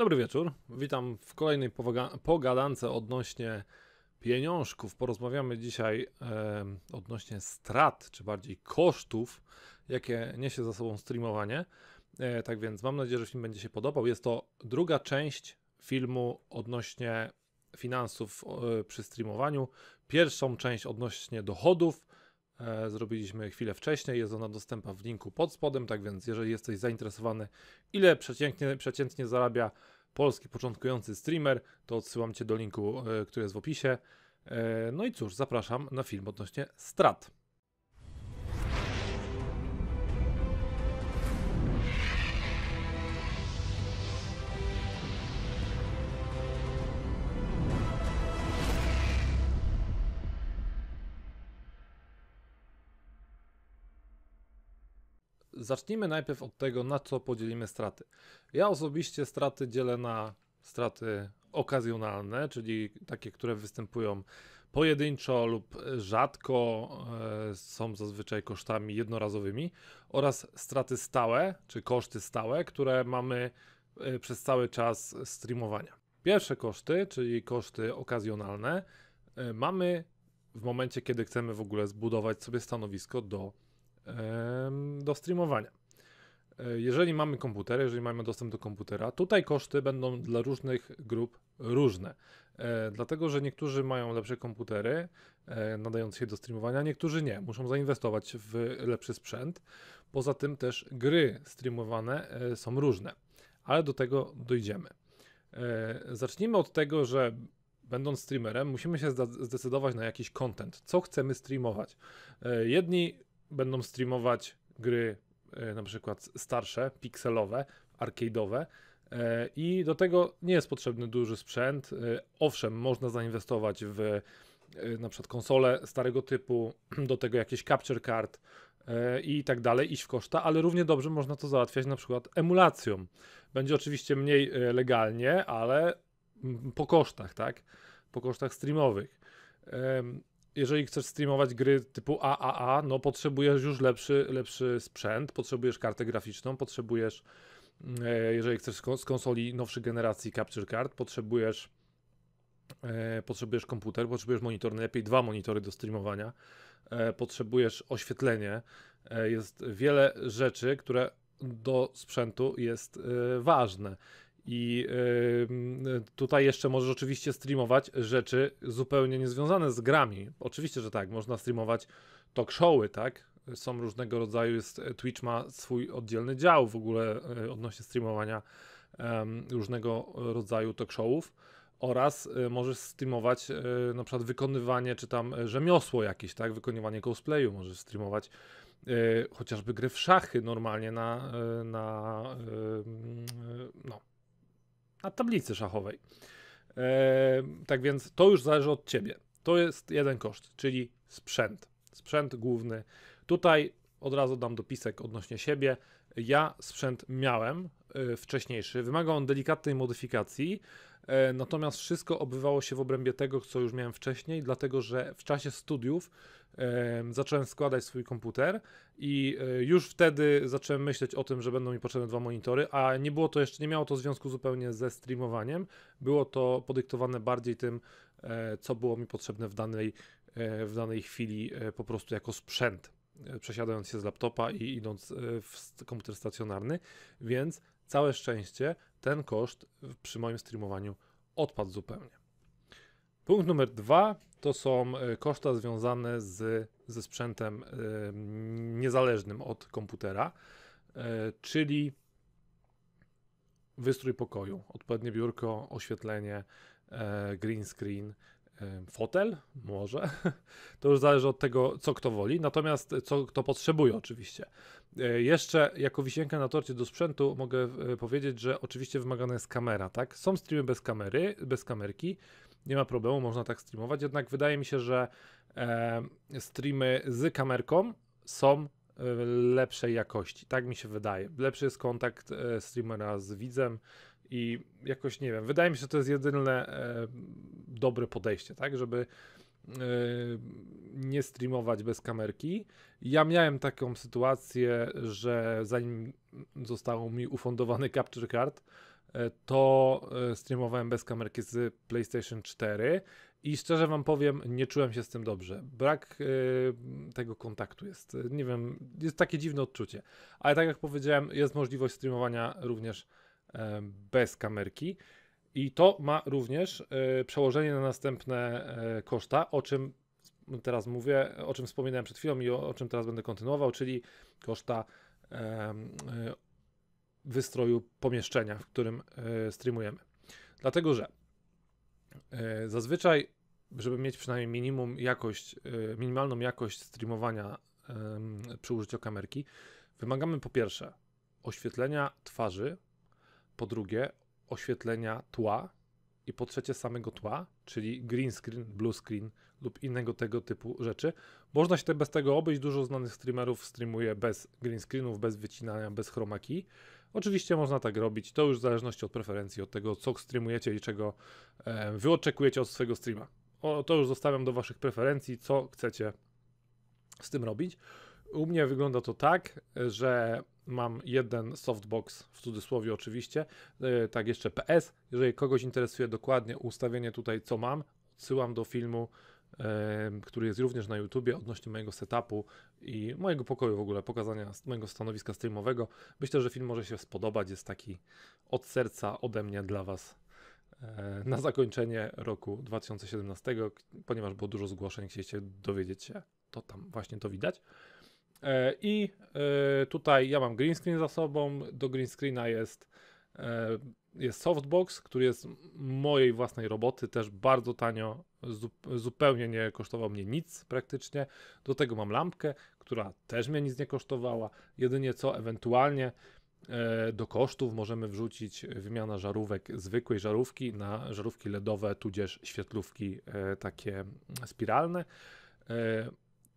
Dobry wieczór. Witam w kolejnej pogadance odnośnie pieniążków. Porozmawiamy dzisiaj e, odnośnie strat, czy bardziej kosztów, jakie niesie za sobą streamowanie. E, tak więc mam nadzieję, że film będzie się podobał. Jest to druga część filmu odnośnie finansów e, przy streamowaniu. Pierwszą część odnośnie dochodów e, zrobiliśmy chwilę wcześniej. Jest ona dostępna w linku pod spodem, tak więc jeżeli jesteś zainteresowany, ile przeciętnie, przeciętnie zarabia polski początkujący streamer, to odsyłam Cię do linku, e, który jest w opisie. E, no i cóż, zapraszam na film odnośnie strat. Zacznijmy najpierw od tego, na co podzielimy straty. Ja osobiście straty dzielę na straty okazjonalne, czyli takie, które występują pojedynczo lub rzadko, e, są zazwyczaj kosztami jednorazowymi, oraz straty stałe, czy koszty stałe, które mamy e, przez cały czas streamowania. Pierwsze koszty, czyli koszty okazjonalne, e, mamy w momencie, kiedy chcemy w ogóle zbudować sobie stanowisko do do streamowania. E, jeżeli mamy komputer, jeżeli mamy dostęp do komputera, tutaj koszty będą dla różnych grup różne. E, dlatego, że niektórzy mają lepsze komputery, e, nadające się do streamowania, niektórzy nie. Muszą zainwestować w lepszy sprzęt. Poza tym też gry streamowane są różne, ale do tego dojdziemy. Zacznijmy od tego, że będąc streamerem, musimy się zdecydować na jakiś content, co chcemy streamować. Jedni będą streamować gry e, na przykład starsze, pikselowe, arcade'owe e, i do tego nie jest potrzebny duży sprzęt. E, owszem, można zainwestować w na przykład konsole starego typu, do tego jakieś capture card i tak dalej, iść w koszta, ale równie dobrze można to załatwiać na przykład emulacją. Będzie oczywiście mniej legalnie, ale mm, po kosztach, tak? Po kosztach streamowych jeżeli chcesz streamować gry typu AAA, no potrzebujesz już lepszy, lepszy sprzęt, potrzebujesz kartę graficzną, potrzebujesz, mm, e, jeżeli chcesz z konsoli nowszej generacji Capture Card, potrzebujesz e, potrzebujesz komputer, potrzebujesz monitor, najlepiej dwa monitory do streamowania, e, potrzebujesz oświetlenie, jest wiele rzeczy, które do sprzętu jest ważne. I yy, tutaj jeszcze możesz oczywiście streamować rzeczy zupełnie niezwiązane z grami. Oczywiście, że tak, można streamować talk showy, tak? Są różnego rodzaju, jest, e, Twitch ma swój oddzielny dział w ogóle yy, odnośnie streamowania yy, różnego rodzaju talk showów oraz e, możesz streamować na przykład wykonywanie czy tam rzemiosło jakieś, tak? Wykonywanie cosplayu, możesz streamować chociażby gry w szachy normalnie na, na no, na tablicy szachowej. E, tak więc to już zależy od ciebie. To jest jeden koszt, czyli sprzęt. Sprzęt główny. Tutaj od razu dam dopisek odnośnie siebie. Ja sprzęt miałem y, wcześniejszy, wymaga on delikatnej modyfikacji, y, natomiast wszystko obywało się w obrębie tego, co już miałem wcześniej, dlatego że w czasie studiów y, zacząłem składać swój komputer i już wtedy zacząłem myśleć o tym, że będą mi potrzebne dwa monitory, a nie było to jeszcze, nie miało to związku zupełnie ze streamowaniem, było to podyktowane bardziej tym, co było mi potrzebne w danej, w danej chwili po prostu jako sprzęt. E, przesiadając się z laptopa i idąc e, w komputer stacjonarny, więc całe szczęście ten koszt przy moim streamowaniu odpadł zupełnie. Punkt numer dwa to są e, koszta związane z, ze sprzętem niezależnym od komputera, czyli wystrój pokoju, odpowiednie biurko, oświetlenie, green screen, fotel, może. To już zależy od tego, co kto woli, natomiast e, co kto potrzebuje oczywiście. E, jeszcze jako wisienkę na torcie do sprzętu mogę e, powiedzieć, że oczywiście wymagana jest kamera, tak? Są streamy bez kamery, bez kamerki, nie ma problemu, można tak streamować, jednak wydaje mi się, że streamy z kamerką są lepszej jakości, tak mi się wydaje. Lepszy jest kontakt streamera z widzem, i jakoś nie wiem, wydaje mi się, że to jest jedyne e, dobre podejście, tak, żeby e, nie streamować bez kamerki. Ja miałem taką sytuację, że zanim został mi ufundowany Capture Card, e, to e, streamowałem bez kamerki z PlayStation 4 i szczerze wam powiem, nie czułem się z tym dobrze. Brak y, tego kontaktu jest, e, nie wiem, jest takie dziwne odczucie. Ale tak jak powiedziałem, jest możliwość streamowania również E, bez kamerki. I to ma również e, przełożenie na następne e, koszta, o czym teraz mówię, o czym wspominałem przed chwilą i o, czym teraz będę kontynuował, czyli koszta wystroju pomieszczenia, w którym streamujemy. Dlatego, że zazwyczaj, żeby mieć przynajmniej minimum jakość, minimalną jakość streamowania przy użyciu kamerki, wymagamy po pierwsze oświetlenia twarzy po drugie oświetlenia tła i po trzecie samego tła, czyli green screen, blue screen lub innego tego typu rzeczy. Można się te bez tego obejść, dużo znanych streamerów streamuje bez green screenów, bez wycinania, bez chromaki. Oczywiście można tak robić, to już w zależności od preferencji, od tego co streamujecie i czego e, wy oczekujecie od swojego streama. O, to już zostawiam do waszych preferencji, co chcecie z tym robić. U mnie wygląda to tak, że mam jeden softbox, w cudzysłowie oczywiście, e, tak jeszcze PS. Jeżeli kogoś interesuje dokładnie ustawienie tutaj, co mam, odsyłam do filmu, który jest również na YouTubie odnośnie mojego setupu i mojego pokoju w ogóle, pokazania mojego stanowiska streamowego. Myślę, że film może się spodobać, jest taki od serca ode mnie dla Was e, na zakończenie roku 2017, ponieważ było dużo zgłoszeń, chcieliście dowiedzieć się, to tam właśnie to widać. E, I e, tutaj ja mam green screen za sobą. Do green screena jest, e, jest softbox, który jest mojej własnej roboty, też bardzo tanio, zupełnie nie kosztował mnie nic praktycznie. Do tego mam lampkę, która też mnie nic nie kosztowała. Jedynie co ewentualnie do kosztów możemy wrzucić wymiana żarówek zwykłej żarówki na żarówki LEDowe, tudzież świetlówki takie spiralne.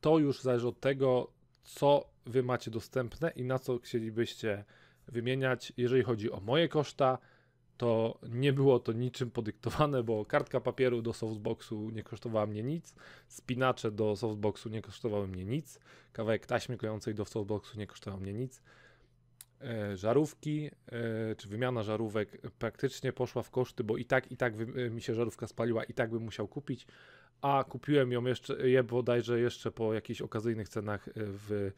To już zależy od tego, co wy macie dostępne i na co chcielibyście wymieniać. Jeżeli chodzi o moje koszta, to nie było to niczym podyktowane, bo kartka papieru do softboxu nie kosztowała mnie nic, spinacze do softboxu nie kosztowały mnie nic, kawałek taśmy klejącej do softboxu nie kosztowało mnie nic. E, żarówki, e, czy wymiana żarówek praktycznie poszła w koszty, bo i tak, i tak e, mi się żarówka spaliła, i tak bym musiał kupić, a kupiłem ją jeszcze, je bodajże jeszcze po jakichś okazyjnych cenach w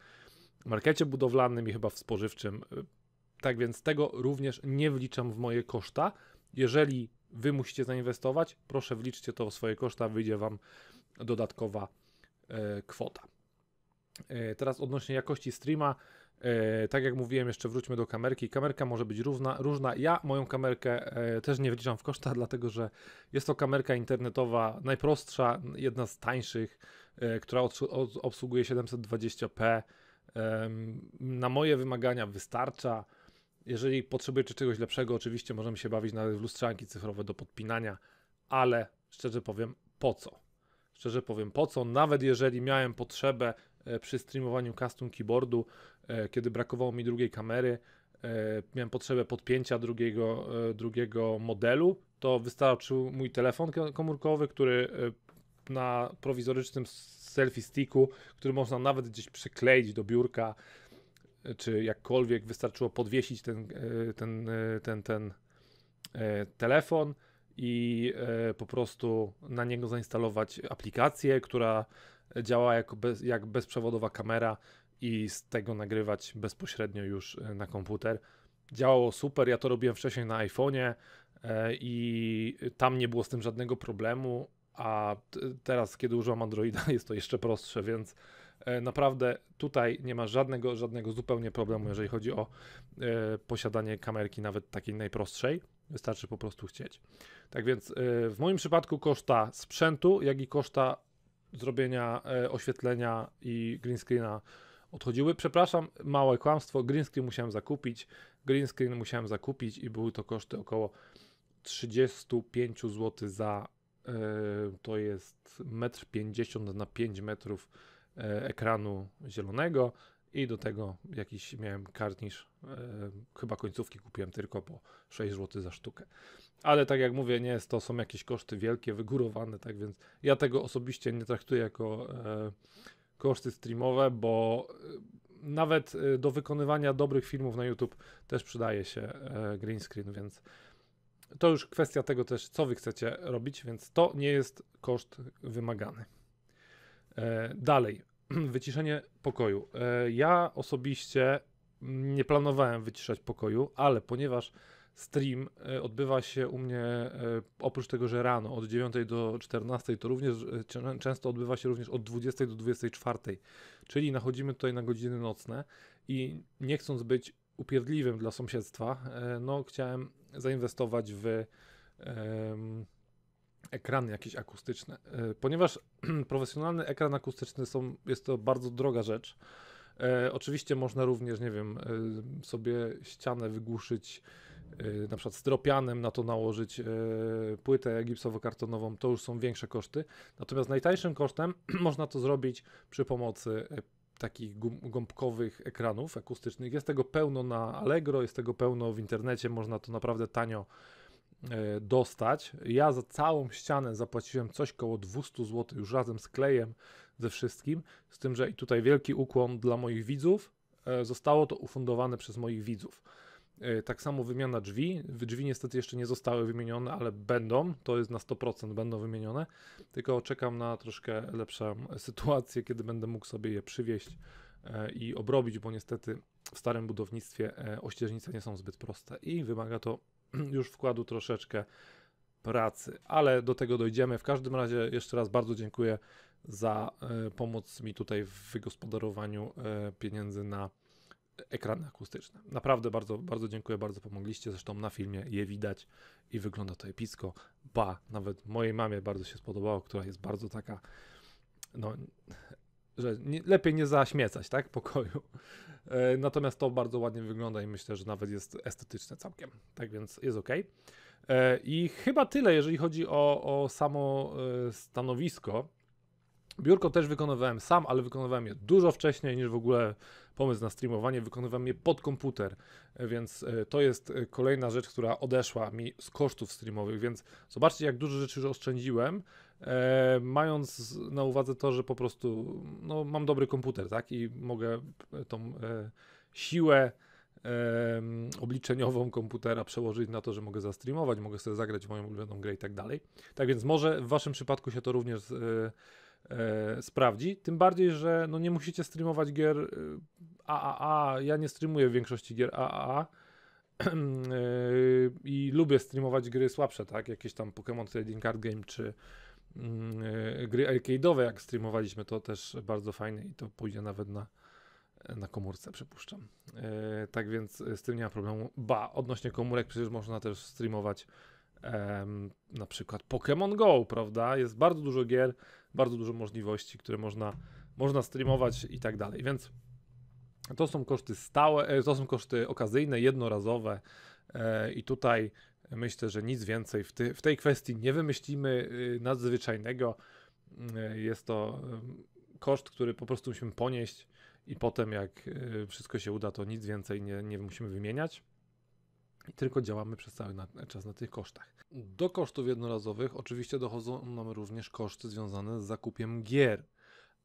markecie budowlanym i chyba w spożywczym. Tak więc tego również nie wliczam w moje koszta. Jeżeli wy musicie zainwestować, proszę wliczcie to w swoje koszta, wyjdzie wam dodatkowa kwota. Teraz odnośnie jakości streama, E, tak jak mówiłem, jeszcze wróćmy do kamerki. Kamerka może być równa, różna. Ja moją kamerkę e, też nie wliczam w koszta, dlatego że jest to kamerka internetowa, najprostsza, jedna z tańszych, e, która obsługuje 720p. Na moje wymagania wystarcza. Jeżeli potrzebujecie czegoś lepszego, oczywiście możemy się bawić nawet w lustrzanki cyfrowe do podpinania, ale szczerze powiem, po co? Szczerze powiem, po co? Nawet jeżeli miałem potrzebę przy streamowaniu custom keyboardu E, kiedy brakowało mi drugiej kamery, e, miałem potrzebę podpięcia drugiego, e, drugiego modelu, to wystarczył mój telefon komórkowy, który na prowizorycznym selfie sticku, który można nawet gdzieś przykleić do biurka, czy jakkolwiek wystarczyło podwiesić ten, ten, ten, ten telefon i po prostu na niego zainstalować aplikację, która działa jako bez, jak bezprzewodowa kamera i z tego nagrywać bezpośrednio już e, na komputer. Działało super, ja to robiłem wcześniej na iPhone'ie e, i tam nie było z tym żadnego problemu, a teraz, kiedy używam Androida, jest to jeszcze prostsze, więc e, naprawdę tutaj nie ma żadnego, żadnego zupełnie problemu, jeżeli chodzi o posiadanie kamerki, nawet takiej najprostszej. Wystarczy po prostu chcieć. Tak więc w moim przypadku koszta sprzętu, jak i koszta zrobienia oświetlenia i green screena odchodziły. Przepraszam, małe kłamstwo, Greenscreen musiałem zakupić, green musiałem zakupić i były to koszty około 35 zł za, yy, to jest 1,50 m na 5 metrów yy, ekranu zielonego i do tego jakiś miałem karnisz, yy, e, chyba końcówki kupiłem tylko po 6 zł za sztukę. Ale tak jak mówię, nie jest to, są jakieś koszty wielkie, wygórowane, tak więc ja tego osobiście nie traktuję jako koszty streamowe, bo y, nawet y, do wykonywania dobrych filmów na YouTube też przydaje się e, green screen, więc to już kwestia tego też, co wy chcecie robić, więc to nie jest koszt wymagany. E, dalej, wyciszenie pokoju. E, ja osobiście nie planowałem wyciszać pokoju, ale ponieważ stream e, odbywa się u mnie e, oprócz tego, że rano od 9 do 14, to również e, często odbywa się również od 20 do 24. Czyli nachodzimy tutaj na godziny nocne i nie chcąc być upierdliwym dla sąsiedztwa, no chciałem zainwestować w ekrany jakieś akustyczne. Ponieważ profesjonalny ekran akustyczny są, jest to bardzo droga rzecz. E, oczywiście można również, nie wiem, sobie ścianę wygłuszyć Y, na przykład stropianem na to nałożyć y, płytę gipsowo-kartonową, to już są większe koszty. Natomiast najtańszym kosztem można to zrobić przy pomocy y, takich gąbkowych ekranów akustycznych. Jest tego pełno na Allegro, jest tego pełno w internecie, można to naprawdę tanio dostać. Ja za całą ścianę zapłaciłem coś koło 200 zł już razem z klejem, ze wszystkim, z tym, że i tutaj wielki ukłon dla moich widzów, zostało to ufundowane przez moich widzów. E, tak samo wymiana drzwi. Drzwi niestety jeszcze nie zostały wymienione, ale będą. To jest na 100% będą wymienione. Tylko czekam na troszkę lepszą sytuację, kiedy będę mógł sobie je przywieźć e, i obrobić, bo niestety w starym budownictwie e, ościeżnice nie są zbyt proste i wymaga to już wkładu troszeczkę pracy, ale do tego dojdziemy. W każdym razie jeszcze raz bardzo dziękuję za pomoc mi tutaj w wygospodarowaniu pieniędzy na ekrany akustyczne. Naprawdę bardzo, bardzo dziękuję, bardzo pomogliście. Zresztą na filmie je widać i wygląda to epicko. Ba, nawet mojej mamie bardzo się spodobało, która jest bardzo taka, no, że nie, lepiej nie zaśmiecać, tak, pokoju. E, natomiast to bardzo ładnie wygląda i myślę, że nawet jest estetyczne całkiem. Tak więc jest ok. E, I chyba tyle, jeżeli chodzi o, o samo e, stanowisko. Biurko też wykonywałem sam, ale wykonywałem je dużo wcześniej niż w ogóle pomysł na streamowanie. Wykonywałem je pod komputer, więc e, to jest e, kolejna rzecz, która odeszła mi z kosztów streamowych. Więc zobaczcie, jak dużo rzeczy już oszczędziłem, e, mając na uwadze to, że po prostu no, mam dobry komputer, tak? I mogę e, tą e, siłę e, obliczeniową komputera przełożyć na to, że mogę zastreamować, mogę sobie zagrać moją ulubioną grę i tak dalej. Tak więc może w Waszym przypadku się to również. E, e, sprawdzi. Tym bardziej, że no nie musicie streamować gier AAA. E, ja nie streamuję większości gier AAA. E, I lubię streamować gry słabsze, tak? Jakieś tam Pokémon Trading Card Game czy mm, e, gry arcade'owe, jak streamowaliśmy, to też bardzo fajne i to pójdzie nawet na, na komórce, przypuszczam. Tak więc z tym nie ma problemu. Ba, odnośnie komórek przecież można też streamować em, na przykład Pokémon Go, prawda? Jest bardzo dużo gier, bardzo dużo możliwości, które można, można streamować i tak dalej. Więc to są koszty stałe, e, to są koszty okazyjne, jednorazowe e, i tutaj myślę, że nic więcej w, ty, w tej kwestii nie wymyślimy y, nadzwyczajnego. Mm, e, jest to koszt, który po prostu musimy ponieść i potem jak y, wszystko się uda, to nic więcej nie, nie musimy wymieniać i tylko działamy przez cały na, czas na tych kosztach. Do kosztów jednorazowych oczywiście dochodzą nam również koszty związane z zakupiem gier,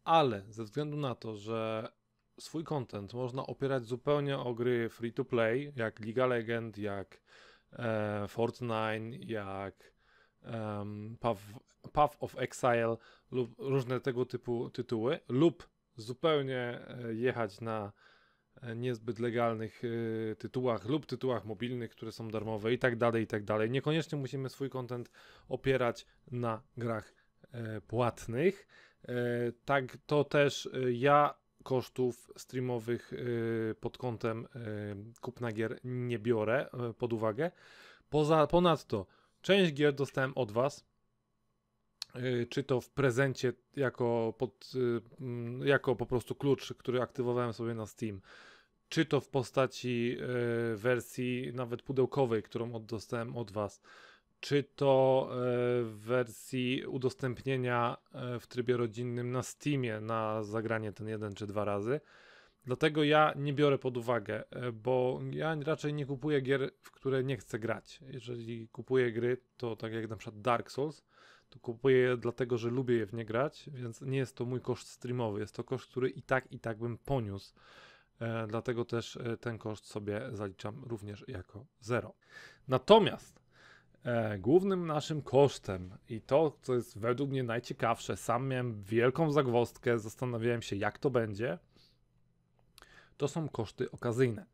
ale ze względu na to, że swój content można opierać zupełnie o gry free to play, jak League of Legend, jak e, Fortnite, jak um, Path, Path of Exile lub różne tego typu tytuły, lub zupełnie e, jechać na niezbyt legalnych y, tytułach lub tytułach mobilnych, które są darmowe i tak dalej, i tak dalej. Niekoniecznie musimy swój content opierać na grach e, płatnych. E, tak, to też e, ja kosztów streamowych pod kątem kupna gier nie biorę pod uwagę. Poza, ponadto część gier dostałem od Was, czy to w prezencie jako, pod, y, jako po prostu klucz, który aktywowałem sobie na Steam, czy to w postaci e, wersji nawet pudełkowej, którą dostałem od Was, czy to e, w wersji udostępnienia e, w trybie rodzinnym na Steamie na zagranie ten jeden czy dwa razy. Dlatego ja nie biorę pod uwagę, bo ja raczej nie kupuję gier, w które nie chcę grać. Jeżeli kupuję gry, to tak jak na przykład Dark Souls, to kupuję je dlatego, że lubię je w nie grać, więc nie jest to mój koszt streamowy. Jest to koszt, który i tak, i tak bym poniósł. E, dlatego też e, ten koszt sobie zaliczam również jako zero. Natomiast e, głównym naszym kosztem i to, co jest według mnie najciekawsze, sam miałem wielką zagwostkę, zastanawiałem się jak to będzie, to są koszty okazyjne.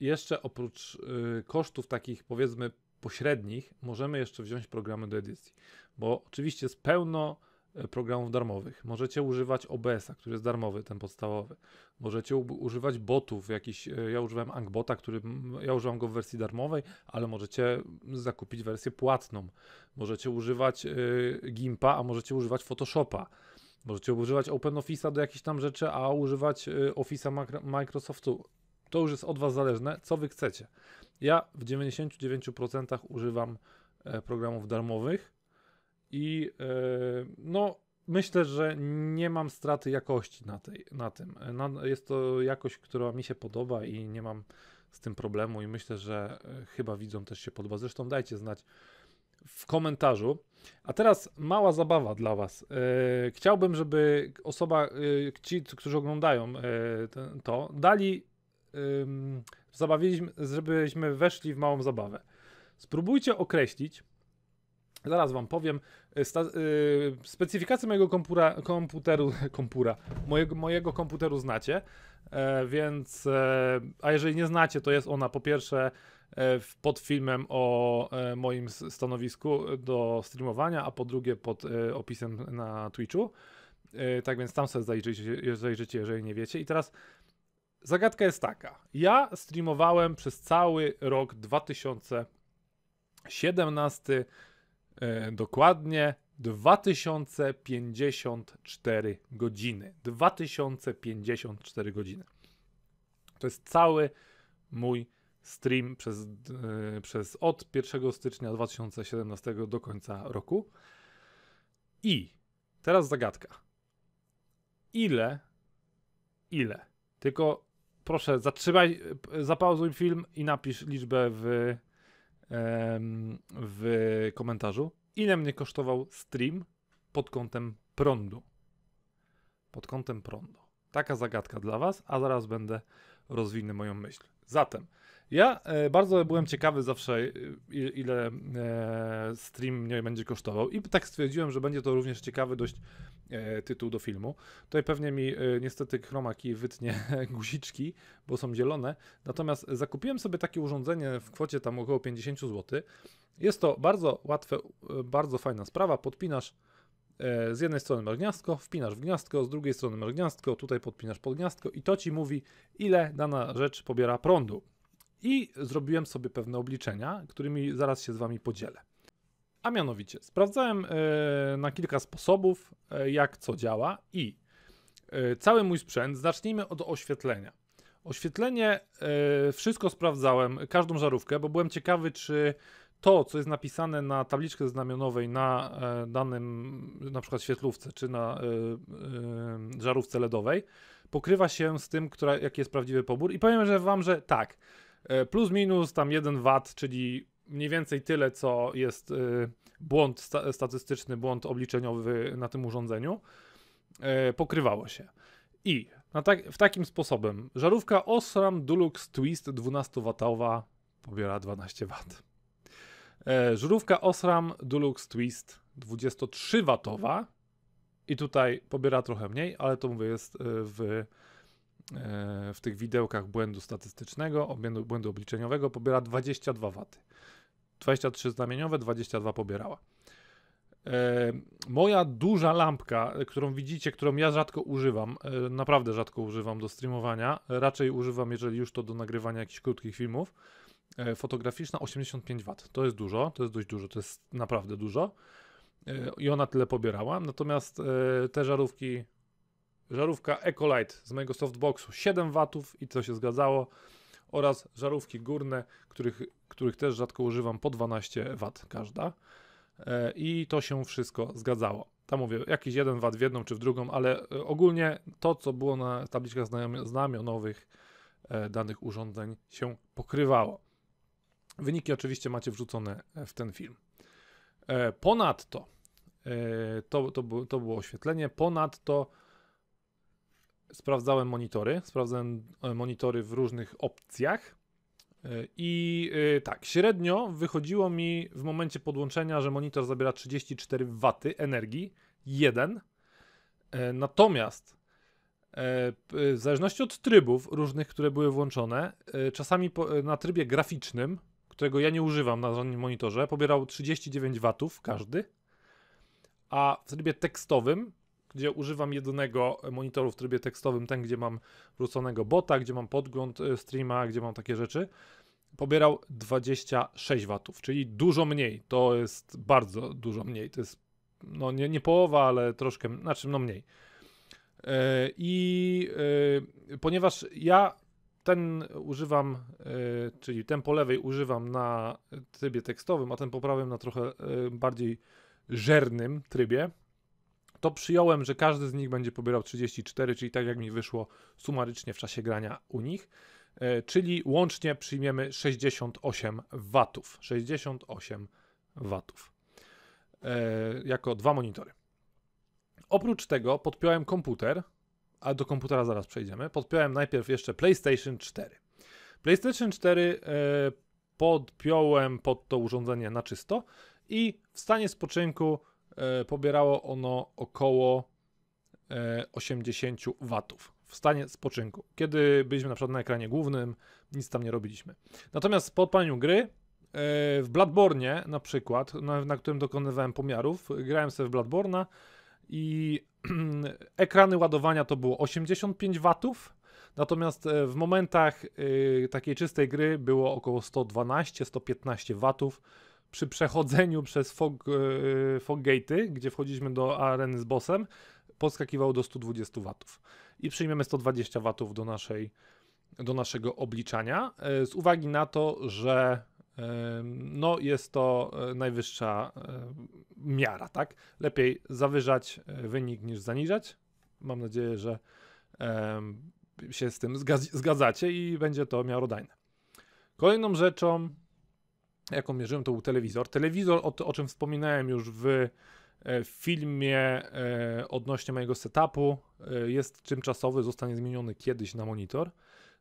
Jeszcze oprócz y, kosztów takich powiedzmy pośrednich możemy jeszcze wziąć programy do edycji, bo oczywiście jest pełno programów darmowych. Możecie używać OBS-a, który jest darmowy, ten podstawowy. Możecie używać botów jakiś. E, ja używam Angbota, który ja używam go w wersji darmowej, ale możecie zakupić wersję płatną. Możecie używać e, Gimpa, a możecie używać Photoshopa. Możecie używać OpenOffice'a do jakichś tam rzeczy, a używać e, Office'a Microsoftu. To już jest od Was zależne, co Wy chcecie. Ja w 99% używam programów darmowych i e, no, myślę, że nie mam straty jakości na, tej, na tym. Na, jest to jakość, która mi się podoba i nie mam z tym problemu i myślę, że e, chyba widzom też się podoba. Zresztą dajcie znać w komentarzu. A teraz mała zabawa dla Was. E, chciałbym, żeby osoba, ci, którzy oglądają ten, to, dali, zabawiliśmy, żebyśmy weszli w małą zabawę. Spróbujcie określić, Zaraz wam powiem. Y, sta yy, specyfikację mojego kompura, komputeru, kompura, mojego, mojego komputeru znacie, e, więc, e, a jeżeli nie znacie, to jest ona po pierwsze e, pod filmem o e, moim stanowisku do streamowania, a po drugie pod e, opisem na Twitchu. E, tak więc tam sobie zajrzycie, zajrzycie, jeżeli nie wiecie. I teraz zagadka jest taka. Ja streamowałem przez cały rok 2017 E, dokładnie 2054 godziny. 2054 godziny. To jest cały mój stream przez, e, przez od 1 stycznia 2017 do końca roku. I teraz zagadka. Ile, ile, tylko proszę zatrzymaj, e, zapauzuj film i napisz liczbę w w komentarzu, ile mnie kosztował stream pod kątem prądu. Pod kątem prądu. Taka zagadka dla Was, a zaraz będę rozwinę moją myśl. Zatem, ja e, bardzo byłem ciekawy zawsze, e, ile e, stream mnie będzie kosztował, i tak stwierdziłem, że będzie to również ciekawy dość E, tytuł do filmu. Tutaj pewnie mi e, niestety chromaki wytnie guziczki, bo są zielone. Natomiast zakupiłem sobie takie urządzenie w kwocie tam około 50 zł. Jest to bardzo łatwe, e, bardzo fajna sprawa. Podpinasz z jednej strony masz gniazdko, wpinasz w gniazdko, z drugiej strony masz gniazdko, tutaj podpinasz pod gniazdko i to ci mówi, ile dana rzecz pobiera prądu. I zrobiłem sobie pewne obliczenia, którymi zaraz się z wami podzielę. A mianowicie sprawdzałem e, na kilka sposobów, e, jak co działa i e, cały mój sprzęt, zacznijmy od oświetlenia. Oświetlenie, wszystko sprawdzałem, każdą żarówkę, bo byłem ciekawy, czy to, co jest napisane na tabliczce znamionowej na danym, na przykład świetlówce, czy na żarówce LEDowej, pokrywa się z tym, która, jaki jest prawdziwy pobór. I powiem że Wam, że tak, plus minus tam 1 W, czyli mniej więcej tyle, co jest y, błąd statystyczny, błąd obliczeniowy na tym urządzeniu, y, pokrywało się. I tak, w takim sposobem żarówka Osram Dulux Twist 12W pobiera 12 W. Y, żarówka Osram Dulux Twist 23W i tutaj pobiera trochę mniej, ale to mówię jest w, w tych widełkach błędu statystycznego, błędu, błędu obliczeniowego pobiera 22 W. 23 znamieniowe, 22 pobierała. E, moja duża lampka, którą widzicie, którą ja rzadko używam, e, naprawdę rzadko używam do streamowania, raczej używam, jeżeli już to do nagrywania jakichś krótkich filmów, e, fotograficzna 85 W. To jest dużo, to jest dość dużo, to jest naprawdę dużo. I ona tyle pobierała. Natomiast te żarówki, żarówka Ecolite z mojego softboxu 7 W i co się zgadzało, oraz żarówki górne, których, których też rzadko używam, po 12 W każda. E, I to się wszystko zgadzało. Tam mówię, jakiś jeden W w jedną czy w drugą, ale e, ogólnie to, co było na tabliczkach znamionowych e, danych urządzeń, się pokrywało. Wyniki oczywiście macie wrzucone w ten film. Ponadto, to, to, to było oświetlenie, ponadto sprawdzałem monitory, sprawdzałem e, monitory w różnych opcjach. E, I e, tak, średnio wychodziło mi w momencie podłączenia, że monitor zabiera 34 W energii, jeden. Natomiast w zależności od trybów różnych, które były włączone, czasami na trybie graficznym, którego ja nie używam na żadnym monitorze, pobierał 39 W każdy, a w trybie tekstowym gdzie używam jedynego monitoru w trybie tekstowym, ten gdzie mam wróconego bota, gdzie mam podgląd e, streama, gdzie mam takie rzeczy, pobierał 26 watów, czyli dużo mniej. To jest bardzo dużo mniej. To jest no nie, nie połowa, ale troszkę, znaczy no mniej. E, I yy, ponieważ ja ten używam, yy, czyli ten po lewej używam na trybie tekstowym, a ten po prawym na trochę bardziej żernym trybie, to przyjąłem, że każdy z nich będzie pobierał 34, czyli tak jak mi wyszło sumarycznie w czasie grania u nich, e, czyli łącznie przyjmiemy 68 watów. 68 watów e, jako dwa monitory. Oprócz tego podpiąłem komputer, a do komputera zaraz przejdziemy. Podpiąłem najpierw jeszcze PlayStation 4. PlayStation 4 e, podpiąłem pod to urządzenie na czysto i w stanie spoczynku E, pobierało ono około 80 e, watów w stanie spoczynku. Kiedy byliśmy na przykład na ekranie głównym, nic tam nie robiliśmy. Natomiast po odpaleniu gry e, w Bladbornie na przykład, na, na, którym dokonywałem pomiarów, grałem sobie w Bladborna i ekrany ładowania to było 85 watów, natomiast w momentach takiej czystej gry było około 112-115 watów, przy przechodzeniu przez fog, e, fog gate'y, gdzie wchodziliśmy do areny z bossem, podskakiwał do 120 W. I przyjmiemy 120 W do, naszej, do naszego obliczania, e, z uwagi na to, że no jest to e, najwyższa miara, tak? Lepiej zawyżać wynik niż zaniżać. Mam nadzieję, że się z tym zgadzacie i będzie to miarodajne. Kolejną rzeczą jaką mierzyłem, to był telewizor. Telewizor, o, o czym wspominałem już w w e, filmie e, odnośnie mojego setupu e, jest tymczasowy, zostanie zmieniony kiedyś na monitor.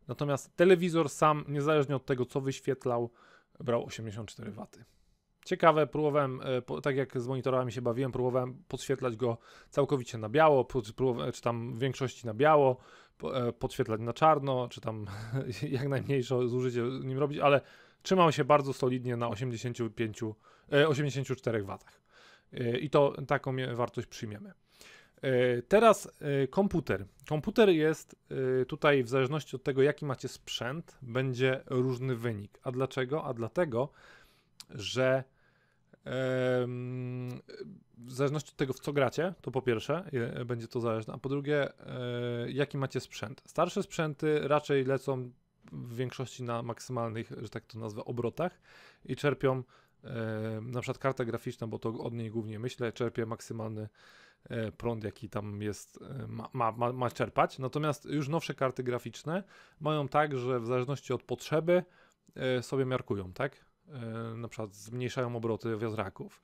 Natomiast telewizor sam, niezależnie od tego co wyświetlał, brał 84 W. Ciekawe, próbowałem, tak jak z monitorami się bawiłem, próbowałem podświetlać go całkowicie na biało, czy tam w większości na biało, podświetlać na czarno, czy tam jak najmniejsze zużycie nim robić, ale Trzymał się bardzo solidnie na 85, 84 W. I to taką wartość przyjmiemy. E, teraz e, komputer. Komputer jest e, tutaj w zależności od tego, jaki macie sprzęt, będzie różny wynik. A dlaczego? A dlatego, że w zależności od tego, w co gracie, to po pierwsze będzie to zależne, a po drugie, jaki macie sprzęt. Starsze sprzęty raczej lecą w większości na maksymalnych, że tak to nazwę, obrotach i czerpią e, na przykład karta graficzna, bo to od niej głównie myślę, czerpie maksymalny e, prąd, jaki tam jest, e, ma, ma, ma czerpać. Natomiast już nowsze karty graficzne mają tak, że w zależności od potrzeby sobie miarkują, tak? Na przykład zmniejszają obroty wiatraków,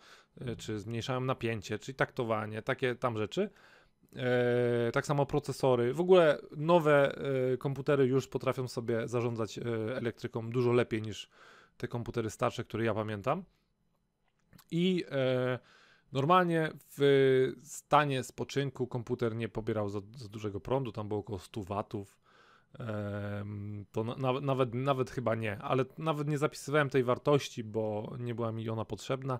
czy zmniejszają napięcie, czyli taktowanie, takie tam rzeczy. E, tak samo procesory. W ogóle nowe e, komputery już potrafią sobie zarządzać e, elektryką dużo lepiej niż te komputery starsze, które ja pamiętam. I normalnie w stanie spoczynku komputer nie pobierał za, za dużego prądu, tam było około 100 watów. To na, nawet, nawet chyba nie, ale nawet nie zapisywałem tej wartości, bo nie była mi ona potrzebna.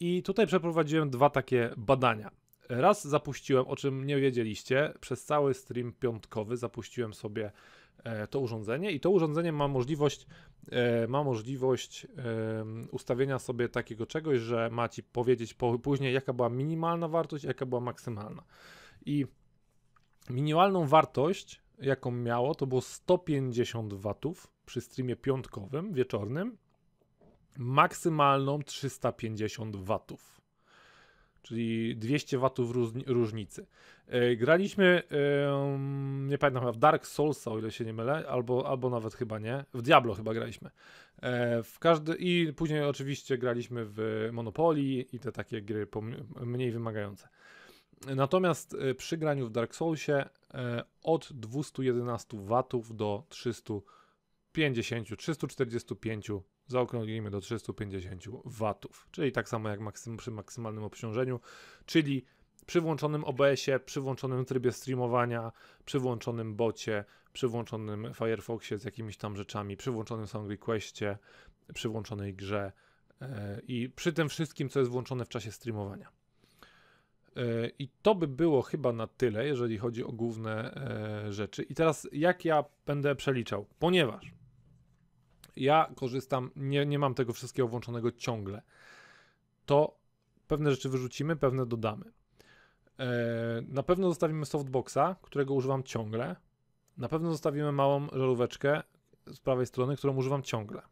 I tutaj przeprowadziłem dwa takie badania. Raz zapuściłem, o czym nie wiedzieliście, przez cały stream piątkowy zapuściłem sobie e, to urządzenie i to urządzenie ma możliwość, e, ma możliwość ustawienia sobie takiego czegoś, że ma ci powiedzieć później, jaka była minimalna wartość, jaka była maksymalna. I minimalną wartość, jaką miało, to było 150 watów przy streamie piątkowym, wieczornym, maksymalną 350 watów czyli 200 watów różnicy. E, graliśmy, nie pamiętam w Dark Soulsa, o ile się nie mylę, albo, albo nawet chyba nie, w Diablo chyba graliśmy. E, w każdy, I później oczywiście graliśmy w Monopoly i te takie gry mniej wymagające. Natomiast e, przy graniu w Dark Soulsie od 211 watów do 350, 345 zaokrąglimy do 350 W, czyli tak samo jak maksym, przy maksymalnym obciążeniu, czyli przy włączonym OBS-ie, przy włączonym trybie streamowania, przy włączonym bocie, przy włączonym Firefoxie z jakimiś tam rzeczami, przy włączonym Song Requestie, przy włączonej grze e, i przy tym wszystkim, co jest włączone w czasie streamowania. E, I to by było chyba na tyle, jeżeli chodzi o główne e, rzeczy. I teraz jak ja będę przeliczał? Ponieważ ja korzystam, nie, nie mam tego wszystkiego włączonego ciągle. To pewne rzeczy wyrzucimy, pewne dodamy. E, na pewno zostawimy softboxa, którego używam ciągle. Na pewno zostawimy małą żaróweczkę z prawej strony, którą używam ciągle.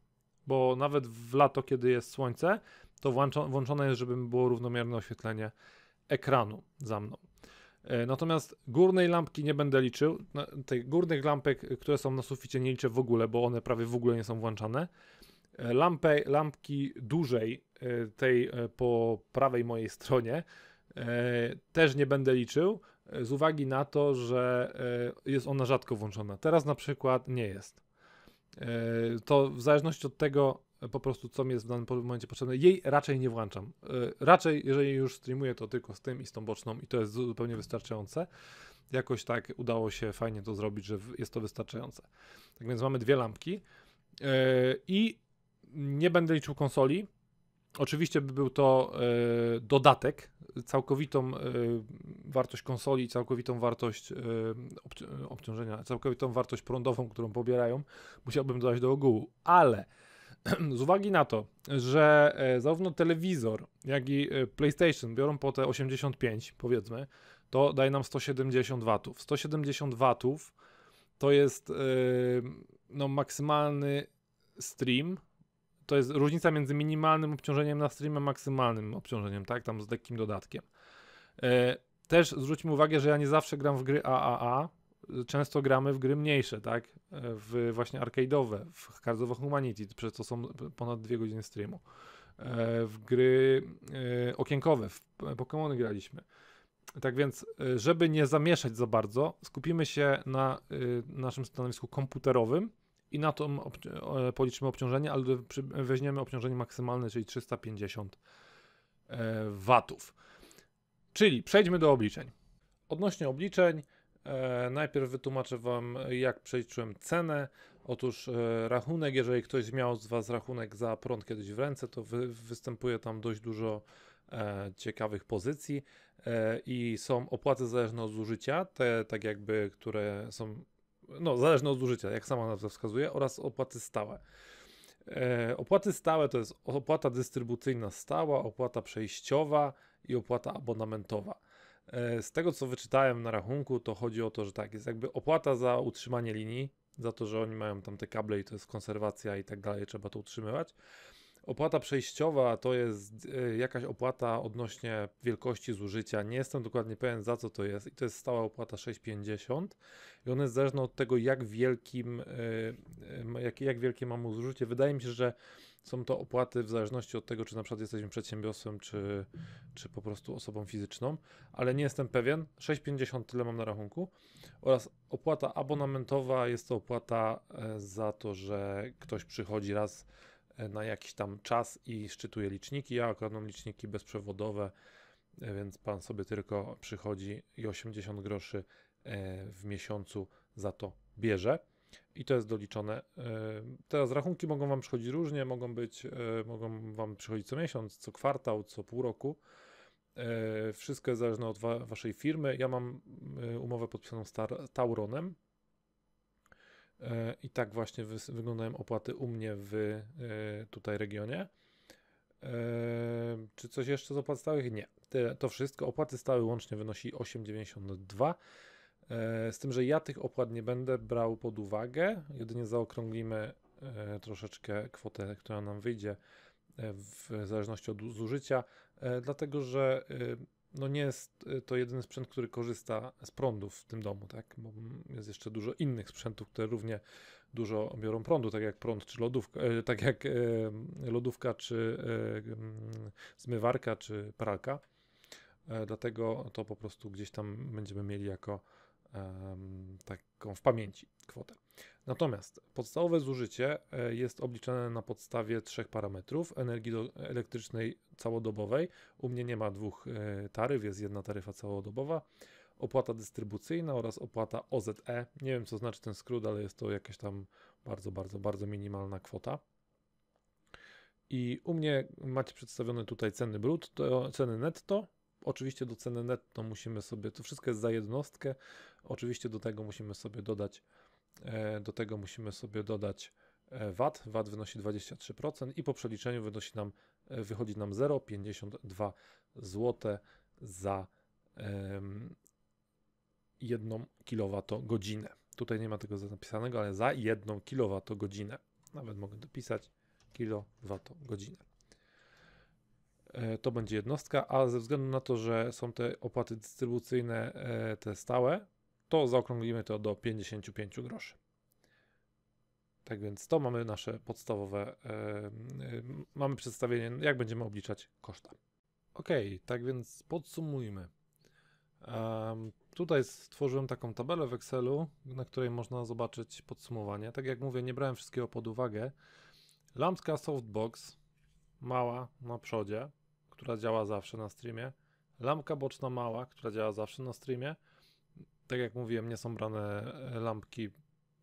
Bo nawet w lato, kiedy jest słońce, to włączone jest, żeby było równomierne oświetlenie ekranu za mną. E, natomiast górnej lampki nie będę liczył. Tych górnych lampek, które są na suficie, nie liczę w ogóle, bo one prawie w ogóle nie są włączane. E, lampę, lampki dużej, e, tej po prawej mojej stronie, też nie będę liczył, z uwagi na to, że jest ona rzadko włączona. Teraz na przykład nie jest. To w zależności od tego, po prostu, co mi jest w danym momencie potrzebne. Jej raczej nie włączam. E, raczej, jeżeli już streamuję, to tylko z tym i z tą boczną i to jest zupełnie wystarczające. Jakoś tak udało się fajnie to zrobić, że jest to wystarczające. Tak więc mamy dwie lampki e, i nie będę liczył konsoli. Oczywiście by był to e, dodatek, całkowitą wartość konsoli, całkowitą wartość obciążenia, całkowitą wartość prądową, którą pobierają, musiałbym dodać do ogółu, ale z uwagi na to, że e, zarówno telewizor, jak i e, PlayStation biorą po te 85, powiedzmy, to daje nam 170 watów. 170 watów to jest e, no, maksymalny stream. To jest różnica między minimalnym obciążeniem na stream a maksymalnym obciążeniem, tak? Tam z lekkim dodatkiem. Też zwróćmy uwagę, że ja nie zawsze gram w gry AAA, często gramy w gry mniejsze, tak? W właśnie arcade'owe, w Cards of Humanity, przez co są ponad dwie godziny streamu. E, w gry e, okienkowe, w Pokémony graliśmy. Tak więc, e, żeby nie zamieszać za bardzo, skupimy się na naszym stanowisku komputerowym i na to policzymy obciążenie, ale weźmiemy obciążenie maksymalne, czyli 350 watów. Czyli przejdźmy do obliczeń. Odnośnie obliczeń, E, najpierw wytłumaczę Wam, jak przeliczyłem cenę. Otóż e, rachunek, jeżeli ktoś miał z Was rachunek za prąd kiedyś w ręce, to wy, występuje tam dość dużo e, ciekawych pozycji e, i są opłaty zależne od zużycia, te tak jakby, które są no, zależne od zużycia, jak sama nazwa wskazuje, oraz opłaty stałe. E, opłaty stałe to jest opłata dystrybucyjna stała, opłata przejściowa i opłata abonamentowa. E, z tego co wyczytałem na rachunku, to chodzi o to, że tak, jest jakby opłata za utrzymanie linii, za to, że oni mają tam te kable i to jest konserwacja i tak dalej, trzeba to utrzymywać. Opłata przejściowa to jest e, jakaś opłata odnośnie wielkości zużycia. Nie jestem dokładnie pewien za co to jest i to jest stała opłata 6,50 i ona jest zależna od tego jak wielkim, e, jak, jak wielkie mamy zużycie. Wydaje mi się, że są to opłaty w zależności od tego, czy na przykład jesteśmy przedsiębiorstwem, czy, czy po prostu osobą fizyczną, ale nie jestem pewien. 6,50 tyle mam na rachunku. Oraz opłata abonamentowa jest to opłata e, za to, że ktoś przychodzi raz e, na jakiś tam czas i szczytuje liczniki. Ja akurat mam liczniki bezprzewodowe, e, więc pan sobie tylko przychodzi i 80 groszy w miesiącu za to bierze i to jest doliczone. E, teraz rachunki mogą Wam przychodzić różnie, mogą być, e, mogą Wam przychodzić co miesiąc, co kwartał, co pół roku. E, wszystko jest zależne od Waszej firmy. Ja mam umowę podpisaną z Tauronem i tak właśnie wyglądają opłaty u mnie w tutaj regionie. Czy coś jeszcze z opłat stałych? Nie. to wszystko. Opłaty stałe łącznie wynosi 8,92 E, z tym, że ja tych opłat nie będę brał pod uwagę, jedynie zaokrąglimy e, troszeczkę kwotę, która nam wyjdzie e, w zależności od zużycia, dlatego że no nie jest to jedyny sprzęt, który korzysta z prądu w tym domu, tak? Bo jest jeszcze dużo innych sprzętów, które równie dużo biorą prądu, tak jak prąd czy lodówka, tak jak lodówka czy zmywarka czy pralka. Dlatego to po prostu gdzieś tam będziemy mieli jako taką w pamięci kwotę. Natomiast podstawowe zużycie e, jest obliczane na podstawie trzech parametrów: energii elektrycznej całodobowej. U mnie nie ma dwóch e, taryf, jest jedna taryfa całodobowa. Opłata dystrybucyjna oraz opłata OZE. Nie wiem, co znaczy ten skrót, ale jest to jakaś tam bardzo, bardzo, bardzo minimalna kwota. I u mnie macie przedstawione tutaj ceny brutto, ceny netto Oczywiście do ceny netto musimy sobie, to wszystko jest za jednostkę, oczywiście do tego musimy sobie dodać, e, do tego musimy sobie dodać e, VAT. VAT wynosi 23% i po przeliczeniu wynosi nam, e, wychodzi nam 0,52 zł za um, 1 kWh. Tutaj nie ma tego zapisanego, ale za 1 kWh. Nawet mogę dopisać kilowatogodzinę. E, to będzie jednostka, a ze względu na to, że są te opłaty dystrybucyjne, e, te stałe, to zaokrąglimy to do 55 groszy. Tak więc to mamy nasze podstawowe, e, mamy przedstawienie, jak będziemy obliczać koszta. Ok, tak więc podsumujmy. Tutaj stworzyłem taką tabelę w Excelu, na której można zobaczyć podsumowanie. Tak jak mówię, nie brałem wszystkiego pod uwagę. Lampka softbox, mała na przodzie, która działa zawsze na streamie, lampka boczna mała, która działa zawsze na streamie. Tak jak mówiłem, nie są brane e, lampki,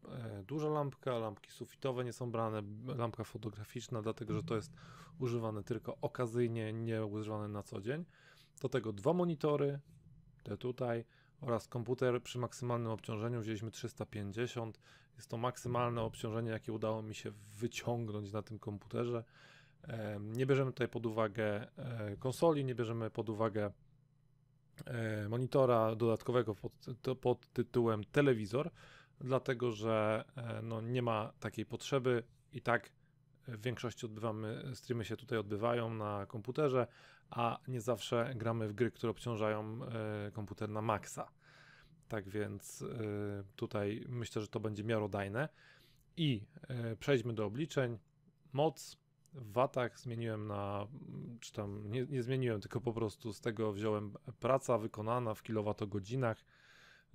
e, duża lampka, lampki sufitowe nie są brane, lampka fotograficzna, dlatego że to jest używane tylko okazyjnie, nie używane na co dzień. Do tego dwa monitory, te tutaj, oraz komputer przy maksymalnym obciążeniu wzięliśmy 350. Jest to maksymalne obciążenie, jakie udało mi się wyciągnąć na tym komputerze. Nie bierzemy tutaj pod uwagę e, konsoli, nie bierzemy pod uwagę e, monitora dodatkowego pod, pod tytułem telewizor, dlatego że e, no, nie ma takiej potrzeby i tak w większości odbywamy, streamy się tutaj odbywają na komputerze, a nie zawsze gramy w gry, które obciążają komputer na maksa. Tak więc tutaj myślę, że to będzie miarodajne. I przejdźmy do obliczeń. Moc watach zmieniłem na, czy tam nie, nie, zmieniłem, tylko po prostu z tego wziąłem praca wykonana w kilowatogodzinach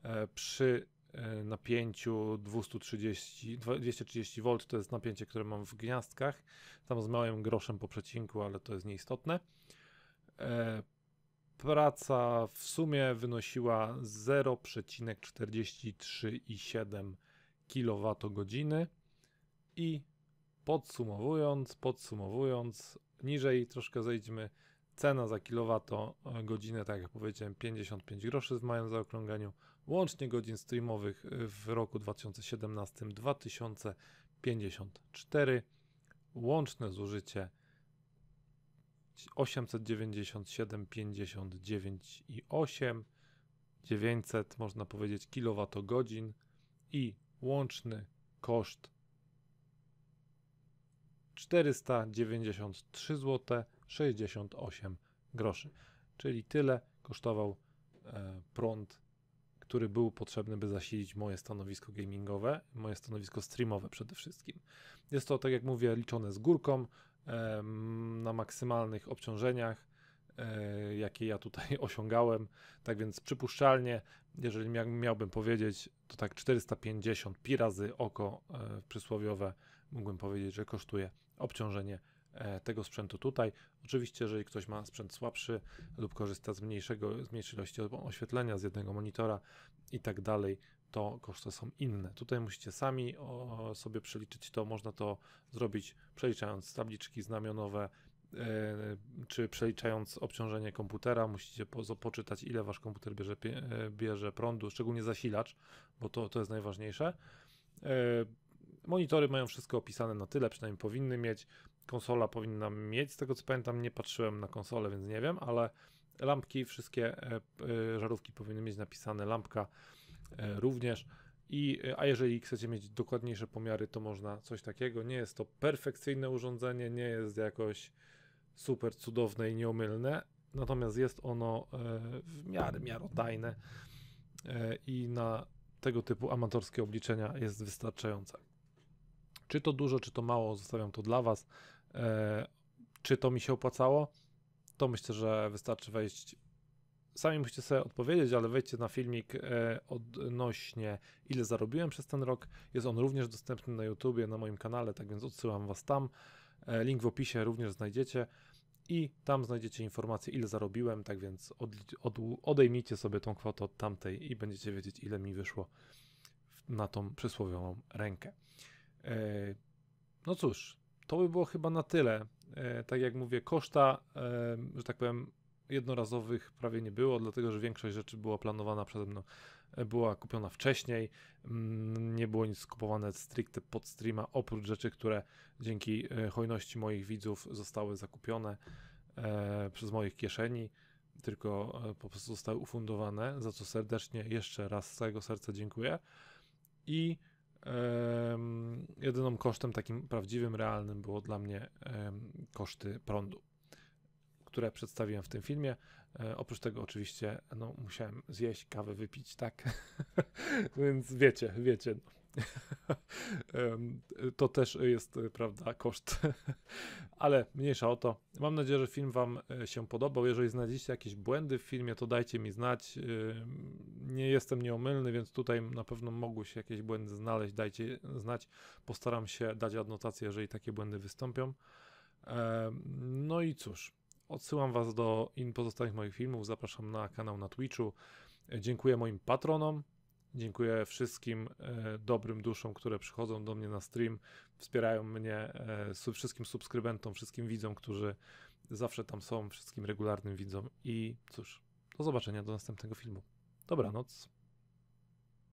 e, przy e, napięciu 230, 230 V, to jest napięcie, które mam w gniazdkach, tam z małym groszem po przecinku, ale to jest nieistotne. E, praca w sumie wynosiła 0,437 kWh i Podsumowując, podsumowując, niżej troszkę zejdźmy. Cena za kilowatogodzinę, e, tak jak powiedziałem, 55 groszy w małym zaokrągleniu. Łącznie godzin streamowych e, w roku 2017 2054. Łączne zużycie 897,59 i 8. 900 można powiedzieć kilowatogodzin i łączny koszt 493 zł 68 groszy. Czyli tyle kosztował e, prąd, który był potrzebny, by zasilić moje stanowisko gamingowe, moje stanowisko streamowe przede wszystkim. Jest to, tak jak mówię, liczone z górką e, na maksymalnych obciążeniach e, jakie ja tutaj osiągałem. Tak więc przypuszczalnie, jeżeli miałbym powiedzieć, to tak 450 pi razy oko przysłowiowe mógłbym powiedzieć, że kosztuje obciążenie e, tego sprzętu tutaj. Oczywiście, jeżeli ktoś ma sprzęt słabszy lub korzysta z, mniejszego, z mniejszej ilości oświetlenia, z jednego monitora i tak dalej, to koszty są inne. Tutaj musicie sami o, sobie przeliczyć to. Można to zrobić przeliczając tabliczki znamionowe, e, czy przeliczając obciążenie komputera, musicie po, poczytać, ile wasz komputer bierze, e, bierze prądu, szczególnie zasilacz, bo to, to jest najważniejsze. Monitory mają wszystko opisane na tyle, przynajmniej powinny mieć. Konsola powinna mieć, z tego co pamiętam, nie patrzyłem na konsolę, więc nie wiem, ale lampki, wszystkie e, e, żarówki powinny mieć napisane, lampka e, również. I, a jeżeli chcecie mieć dokładniejsze pomiary, to można coś takiego. Nie jest to perfekcyjne urządzenie, nie jest jakoś super cudowne i nieomylne, natomiast jest ono w miarę miarodajne i na tego typu amatorskie obliczenia jest wystarczające. Czy to dużo, czy to mało, zostawiam to dla Was. E, czy to mi się opłacało? To myślę, że wystarczy wejść. Sami musicie sobie odpowiedzieć, ale wejdźcie na filmik e, odnośnie ile zarobiłem przez ten rok. Jest on również dostępny na YouTubie, na moim kanale, tak więc odsyłam Was tam. E, link w opisie również znajdziecie i tam znajdziecie informację, ile zarobiłem. Tak więc od, od, odejmijcie sobie tą kwotę od tamtej i będziecie wiedzieć, ile mi wyszło na tą przysłowiową rękę. E, no cóż, to by było chyba na tyle. E, tak jak mówię, koszta, e, że tak powiem, jednorazowych prawie nie było, dlatego że większość rzeczy była planowana przede mną, była kupiona wcześniej. Mm, nie było nic kupowane stricte pod streama, oprócz rzeczy, które dzięki hojności moich widzów zostały zakupione przez moich kieszeni, tylko po prostu zostały ufundowane, za co serdecznie jeszcze raz z całego serca dziękuję. I jedynym kosztem takim prawdziwym, realnym było dla mnie koszty prądu, które przedstawiłem w tym filmie. E, oprócz tego oczywiście no, musiałem zjeść kawę, wypić, tak? Więc wiecie, wiecie. No. to też jest, e, prawda, koszt. Ale mniejsza o to. Mam nadzieję, że film Wam e, się podobał. Jeżeli znajdziecie jakieś błędy w filmie, to dajcie mi znać. Nie jestem nieomylny, więc tutaj na pewno mogły się jakieś błędy znaleźć. Dajcie znać. Postaram się dać adnotację, jeżeli takie błędy wystąpią. No i cóż, odsyłam Was do in pozostałych moich filmów. Zapraszam na kanał na Twitchu. Dziękuję moim patronom Dziękuję wszystkim e, dobrym duszom, które przychodzą do mnie na stream, wspierają mnie, e, wszystkim subskrybentom, wszystkim widzom, którzy zawsze tam są, wszystkim regularnym widzom. I cóż, do zobaczenia do następnego filmu. Dobranoc.